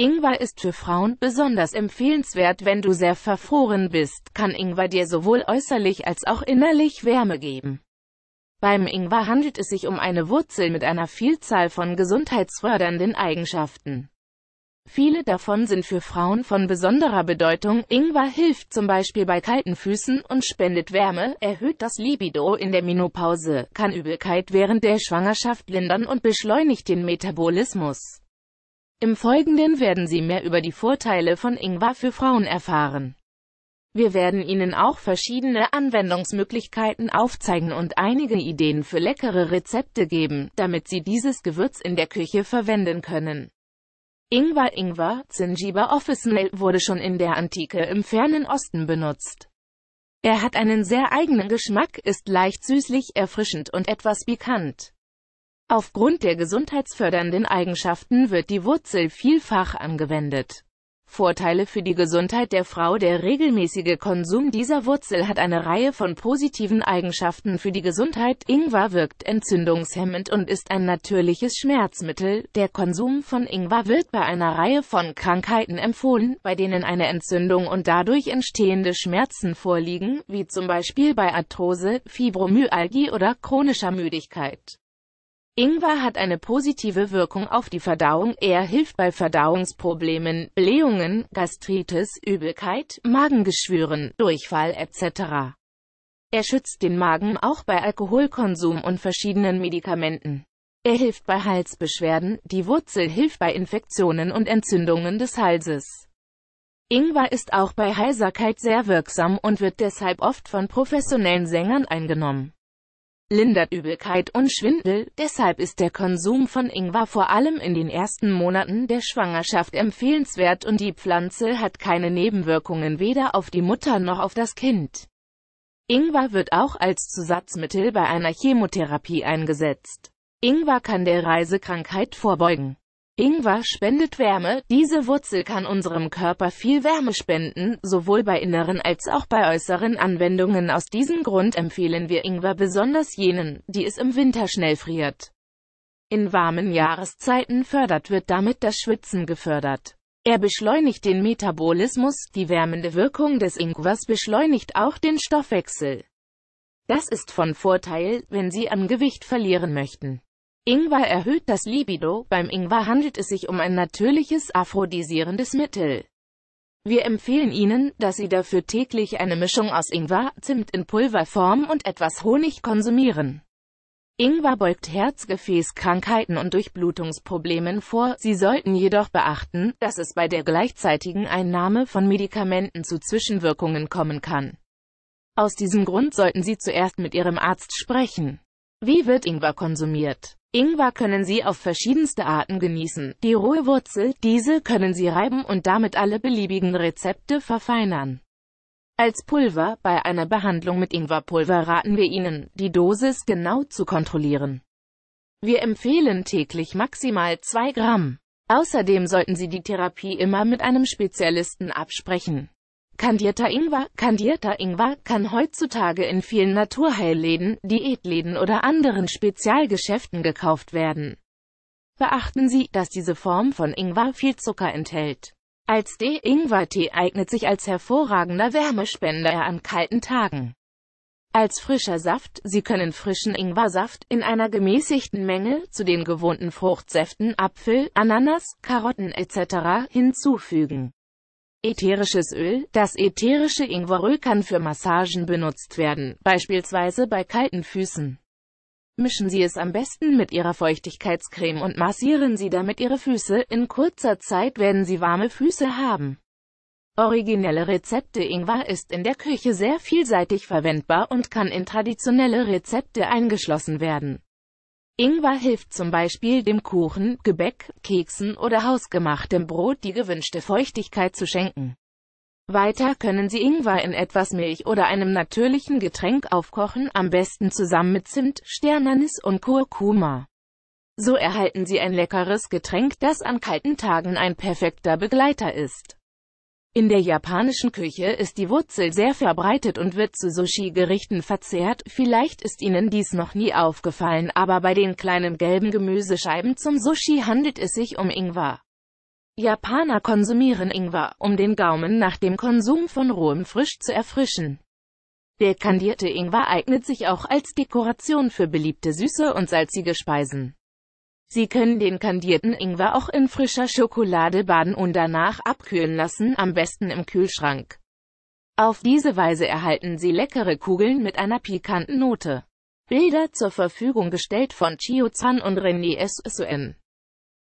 Ingwer ist für Frauen besonders empfehlenswert, wenn du sehr verfroren bist, kann Ingwer dir sowohl äußerlich als auch innerlich Wärme geben. Beim Ingwer handelt es sich um eine Wurzel mit einer Vielzahl von gesundheitsfördernden Eigenschaften. Viele davon sind für Frauen von besonderer Bedeutung. Ingwer hilft zum Beispiel bei kalten Füßen und spendet Wärme, erhöht das Libido in der Menopause, kann Übelkeit während der Schwangerschaft lindern und beschleunigt den Metabolismus. Im Folgenden werden Sie mehr über die Vorteile von Ingwer für Frauen erfahren. Wir werden Ihnen auch verschiedene Anwendungsmöglichkeiten aufzeigen und einige Ideen für leckere Rezepte geben, damit Sie dieses Gewürz in der Küche verwenden können. Ingwer Ingwer, Zingiber officinal, wurde schon in der Antike im fernen Osten benutzt. Er hat einen sehr eigenen Geschmack, ist leicht süßlich, erfrischend und etwas pikant. Aufgrund der gesundheitsfördernden Eigenschaften wird die Wurzel vielfach angewendet. Vorteile für die Gesundheit der Frau Der regelmäßige Konsum dieser Wurzel hat eine Reihe von positiven Eigenschaften für die Gesundheit. Ingwer wirkt entzündungshemmend und ist ein natürliches Schmerzmittel. Der Konsum von Ingwer wird bei einer Reihe von Krankheiten empfohlen, bei denen eine Entzündung und dadurch entstehende Schmerzen vorliegen, wie zum Beispiel bei Arthrose, Fibromyalgie oder chronischer Müdigkeit. Ingwer hat eine positive Wirkung auf die Verdauung, er hilft bei Verdauungsproblemen, Blähungen, Gastritis, Übelkeit, Magengeschwüren, Durchfall etc. Er schützt den Magen auch bei Alkoholkonsum und verschiedenen Medikamenten. Er hilft bei Halsbeschwerden, die Wurzel hilft bei Infektionen und Entzündungen des Halses. Ingwer ist auch bei Heiserkeit sehr wirksam und wird deshalb oft von professionellen Sängern eingenommen lindert Übelkeit und Schwindel, deshalb ist der Konsum von Ingwer vor allem in den ersten Monaten der Schwangerschaft empfehlenswert und die Pflanze hat keine Nebenwirkungen weder auf die Mutter noch auf das Kind. Ingwer wird auch als Zusatzmittel bei einer Chemotherapie eingesetzt. Ingwer kann der Reisekrankheit vorbeugen. Ingwer spendet Wärme, diese Wurzel kann unserem Körper viel Wärme spenden, sowohl bei inneren als auch bei äußeren Anwendungen. Aus diesem Grund empfehlen wir Ingwer besonders jenen, die es im Winter schnell friert. In warmen Jahreszeiten fördert wird damit das Schwitzen gefördert. Er beschleunigt den Metabolismus, die wärmende Wirkung des Ingwers beschleunigt auch den Stoffwechsel. Das ist von Vorteil, wenn Sie an Gewicht verlieren möchten. Ingwer erhöht das Libido, beim Ingwer handelt es sich um ein natürliches aphrodisierendes Mittel. Wir empfehlen Ihnen, dass Sie dafür täglich eine Mischung aus Ingwer, Zimt in Pulverform und etwas Honig konsumieren. Ingwer beugt Herzgefäßkrankheiten und Durchblutungsproblemen vor, Sie sollten jedoch beachten, dass es bei der gleichzeitigen Einnahme von Medikamenten zu Zwischenwirkungen kommen kann. Aus diesem Grund sollten Sie zuerst mit Ihrem Arzt sprechen. Wie wird Ingwer konsumiert? Ingwer können Sie auf verschiedenste Arten genießen. Die rohe Wurzel, diese können Sie reiben und damit alle beliebigen Rezepte verfeinern. Als Pulver, bei einer Behandlung mit Ingwerpulver raten wir Ihnen, die Dosis genau zu kontrollieren. Wir empfehlen täglich maximal 2 Gramm. Außerdem sollten Sie die Therapie immer mit einem Spezialisten absprechen. Kandierter Ingwer Kandierter Ingwer kann heutzutage in vielen Naturheilläden, Diätläden oder anderen Spezialgeschäften gekauft werden. Beachten Sie, dass diese Form von Ingwer viel Zucker enthält. Als D-Ingwer-Tee eignet sich als hervorragender Wärmespender an kalten Tagen. Als frischer Saft, Sie können frischen Ingwersaft in einer gemäßigten Menge zu den gewohnten Fruchtsäften Apfel, Ananas, Karotten etc. hinzufügen. Ätherisches Öl Das ätherische Ingweröl kann für Massagen benutzt werden, beispielsweise bei kalten Füßen. Mischen Sie es am besten mit Ihrer Feuchtigkeitscreme und massieren Sie damit Ihre Füße, in kurzer Zeit werden Sie warme Füße haben. Originelle Rezepte Ingwer ist in der Küche sehr vielseitig verwendbar und kann in traditionelle Rezepte eingeschlossen werden. Ingwer hilft zum Beispiel dem Kuchen, Gebäck, Keksen oder hausgemachtem Brot die gewünschte Feuchtigkeit zu schenken. Weiter können Sie Ingwer in etwas Milch oder einem natürlichen Getränk aufkochen, am besten zusammen mit Zimt, Sternanis und Kurkuma. So erhalten Sie ein leckeres Getränk, das an kalten Tagen ein perfekter Begleiter ist. In der japanischen Küche ist die Wurzel sehr verbreitet und wird zu Sushi-Gerichten verzehrt, vielleicht ist Ihnen dies noch nie aufgefallen, aber bei den kleinen gelben Gemüsescheiben zum Sushi handelt es sich um Ingwer. Japaner konsumieren Ingwer, um den Gaumen nach dem Konsum von rohem Frisch zu erfrischen. Der kandierte Ingwer eignet sich auch als Dekoration für beliebte süße und salzige Speisen. Sie können den kandierten Ingwer auch in frischer Schokolade baden und danach abkühlen lassen, am besten im Kühlschrank. Auf diese Weise erhalten Sie leckere Kugeln mit einer pikanten Note. Bilder zur Verfügung gestellt von Chio Zan und René S.